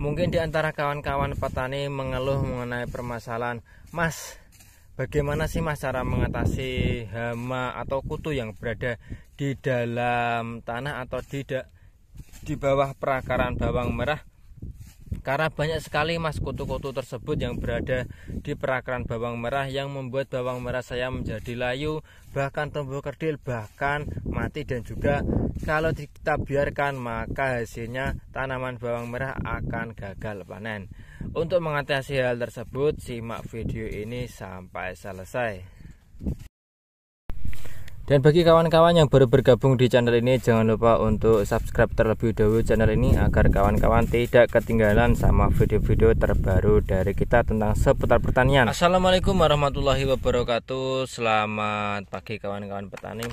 Mungkin di antara kawan-kawan petani mengeluh mengenai permasalahan, Mas, bagaimana sih Mas cara mengatasi hama atau kutu yang berada di dalam tanah atau tidak di bawah perakaran bawang merah? Karena banyak sekali mas kutu-kutu tersebut yang berada di perakaran bawang merah yang membuat bawang merah saya menjadi layu, bahkan tumbuh kerdil, bahkan mati dan juga kalau kita biarkan maka hasilnya tanaman bawang merah akan gagal panen. Untuk mengatasi hal tersebut, simak video ini sampai selesai. Dan bagi kawan-kawan yang baru bergabung di channel ini jangan lupa untuk subscribe terlebih dahulu channel ini agar kawan-kawan tidak ketinggalan sama video-video terbaru dari kita tentang seputar pertanian. Assalamualaikum warahmatullahi wabarakatuh. Selamat pagi kawan-kawan petani.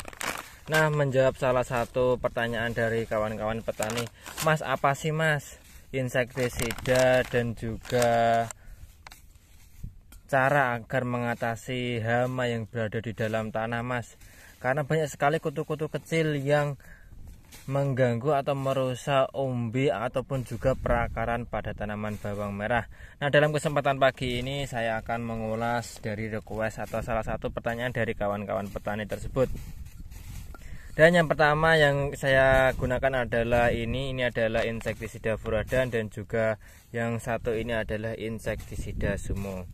Nah, menjawab salah satu pertanyaan dari kawan-kawan petani, "Mas, apa sih, Mas? Insektisida dan juga cara agar mengatasi hama yang berada di dalam tanah, Mas?" karena banyak sekali kutu-kutu kecil yang mengganggu atau merusak umbi ataupun juga perakaran pada tanaman bawang merah. Nah, dalam kesempatan pagi ini saya akan mengulas dari request atau salah satu pertanyaan dari kawan-kawan petani tersebut. Dan yang pertama yang saya gunakan adalah ini, ini adalah insektisida furadan dan juga yang satu ini adalah insektisida sumo.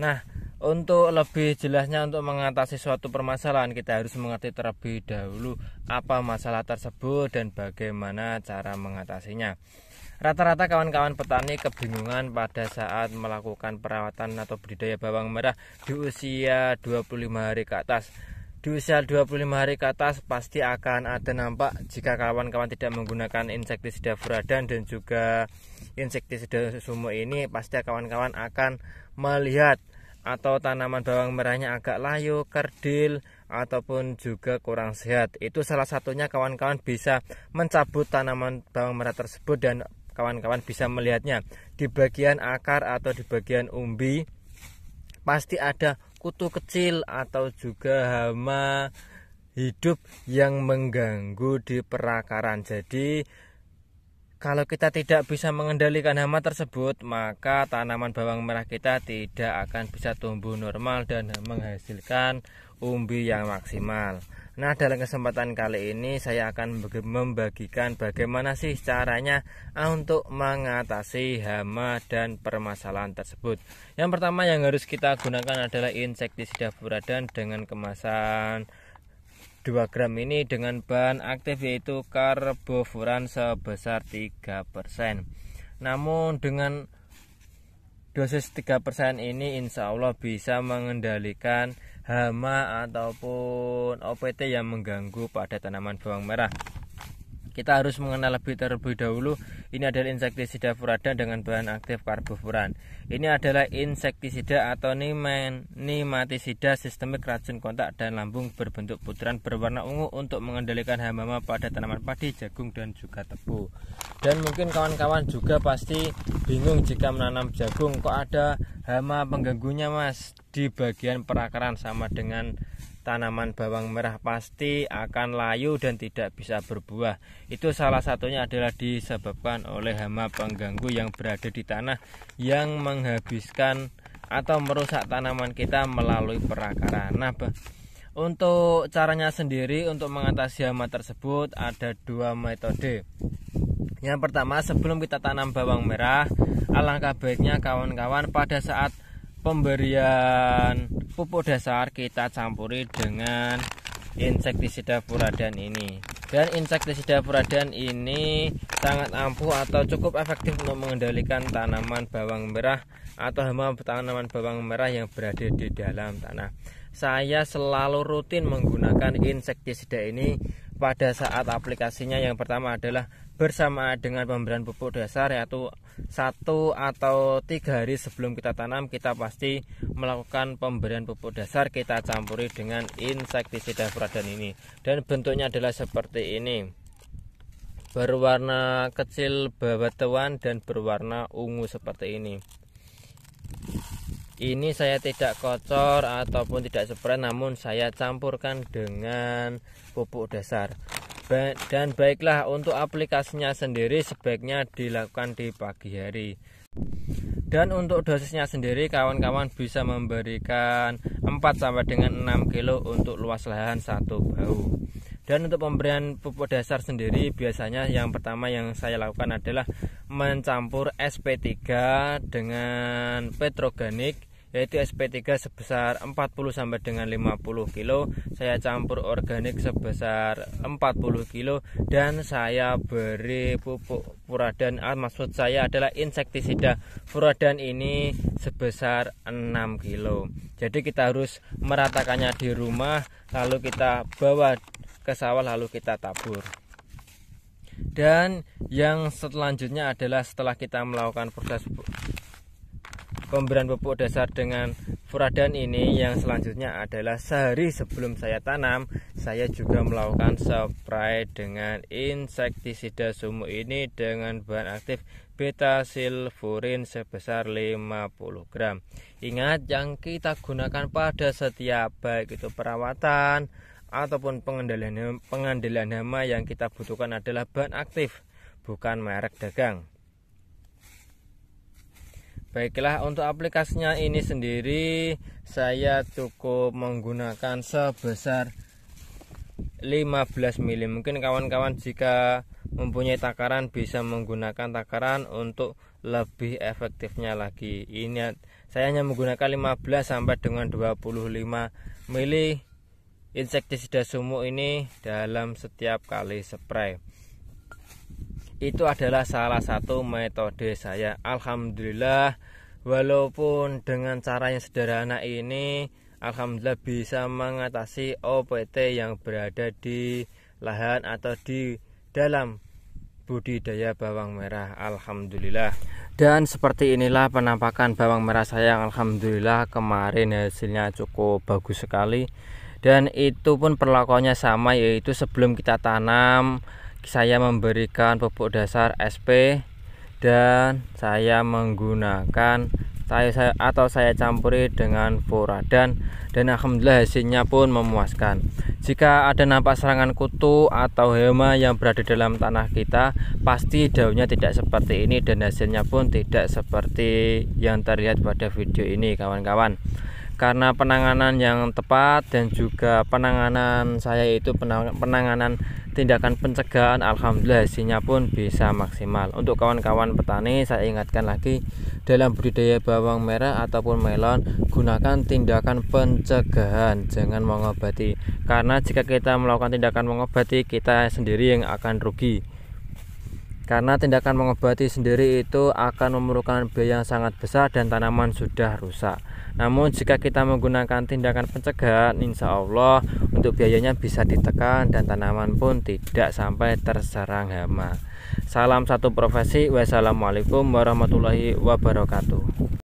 Nah, untuk lebih jelasnya untuk mengatasi suatu permasalahan kita harus mengerti terlebih dahulu apa masalah tersebut dan bagaimana cara mengatasinya. Rata-rata kawan-kawan petani kebingungan pada saat melakukan perawatan atau budidaya bawang merah di usia 25 hari ke atas. Di usia 25 hari ke atas pasti akan ada nampak jika kawan-kawan tidak menggunakan insektisida furadan dan juga insektisida sumo ini pasti kawan-kawan akan melihat atau tanaman bawang merahnya agak layu, kerdil, ataupun juga kurang sehat. Itu salah satunya kawan-kawan bisa mencabut tanaman bawang merah tersebut dan kawan-kawan bisa melihatnya di bagian akar atau di bagian umbi pasti ada kutu kecil atau juga hama hidup yang mengganggu di perakaran. Jadi kalau kita tidak bisa mengendalikan hama tersebut, maka tanaman bawang merah kita tidak akan bisa tumbuh normal dan menghasilkan umbi yang maksimal. Nah, dalam kesempatan kali ini saya akan membagikan bagaimana sih caranya ah, untuk mengatasi hama dan permasalahan tersebut. Yang pertama yang harus kita gunakan adalah insektisida furadan dengan kemasan 2 gram ini dengan bahan aktif yaitu karbofuran sebesar 3%. Namun dengan dosis 3% ini insya Allah bisa mengendalikan hama ataupun OPT yang mengganggu pada tanaman bawang merah. Kita harus mengenal lebih terlebih dahulu ini adalah insektisida furada dengan bahan aktif karbofuran. Ini adalah insektisida atau nematisida sistemik racun kontak dan lambung berbentuk butiran berwarna ungu untuk mengendalikan hama pada tanaman padi, jagung dan juga tebu. Dan mungkin kawan-kawan juga pasti bingung jika menanam jagung kok ada hama pengganggunya Mas di bagian perakaran sama dengan tanaman bawang merah pasti akan layu dan tidak bisa berbuah. Itu salah satunya adalah disebabkan oleh hama pengganggu yang berada di tanah yang menghabiskan atau merusak tanaman kita melalui perakaran. Nah, untuk caranya sendiri untuk mengatasi hama tersebut ada dua metode. Yang pertama, sebelum kita tanam bawang merah, alangkah baiknya kawan-kawan pada saat pemberian pupuk dasar kita campuri dengan insektisida puradan ini dan insektisida puradan ini sangat ampuh atau cukup efektif untuk mengendalikan tanaman bawang merah atau hama tanaman bawang merah yang berada di dalam tanah saya selalu rutin menggunakan insektisida ini pada saat aplikasinya yang pertama adalah bersama dengan pemberian pupuk dasar yaitu satu atau tiga hari sebelum kita tanam kita pasti melakukan pemberian pupuk dasar kita campuri dengan insektisida furadan ini dan bentuknya adalah seperti ini berwarna kecil bebatuan dan berwarna ungu seperti ini ini saya tidak kocor ataupun tidak spray namun saya campurkan dengan pupuk dasar dan baiklah untuk aplikasinya sendiri sebaiknya dilakukan di pagi hari dan untuk dosisnya sendiri kawan-kawan bisa memberikan 4 sampai dengan 6 kilo untuk luas lahan satu bau dan untuk pemberian pupuk dasar sendiri biasanya yang pertama yang saya lakukan adalah mencampur SP3 dengan petroganik yaitu SP3 sebesar 40 sampai dengan 50 kilo saya campur organik sebesar 40 kilo dan saya beri pupuk furadan ah, maksud saya adalah insektisida furadan ini sebesar 6 kilo jadi kita harus meratakannya di rumah lalu kita bawa ke sawah lalu kita tabur dan yang selanjutnya adalah setelah kita melakukan proses pemberian pupuk dasar dengan furadan ini yang selanjutnya adalah sehari sebelum saya tanam saya juga melakukan spray dengan insektisida sumu ini dengan bahan aktif beta silfurin sebesar 50 gram ingat yang kita gunakan pada setiap baik itu perawatan ataupun pengendalian pengendalian hama yang kita butuhkan adalah bahan aktif bukan merek dagang Baiklah untuk aplikasinya ini sendiri saya cukup menggunakan sebesar 15 mili mungkin kawan-kawan jika mempunyai takaran bisa menggunakan takaran untuk lebih efektifnya lagi ini saya hanya menggunakan 15 sampai dengan 25 mili insektisida sumuk ini dalam setiap kali spray itu adalah salah satu metode saya alhamdulillah walaupun dengan cara yang sederhana ini alhamdulillah bisa mengatasi OPT yang berada di lahan atau di dalam budidaya bawang merah Alhamdulillah dan seperti inilah penampakan bawang merah saya Alhamdulillah kemarin hasilnya cukup bagus sekali dan itu pun perlakuannya sama yaitu sebelum kita tanam saya memberikan pupuk dasar SP dan saya menggunakan saya, saya atau saya campuri dengan furadan dan alhamdulillah hasilnya pun memuaskan. Jika ada nampak serangan kutu atau hama yang berada dalam tanah kita, pasti daunnya tidak seperti ini dan hasilnya pun tidak seperti yang terlihat pada video ini kawan-kawan karena penanganan yang tepat dan juga penanganan saya itu penanganan tindakan pencegahan alhamdulillah hasilnya pun bisa maksimal untuk kawan-kawan petani saya ingatkan lagi dalam budidaya bawang merah ataupun melon gunakan tindakan pencegahan jangan mengobati karena jika kita melakukan tindakan mengobati kita sendiri yang akan rugi karena tindakan mengobati sendiri itu akan memerlukan biaya yang sangat besar dan tanaman sudah rusak. Namun jika kita menggunakan tindakan pencegahan, insya Allah untuk biayanya bisa ditekan dan tanaman pun tidak sampai terserang hama. Salam satu profesi. Wassalamualaikum warahmatullahi wabarakatuh.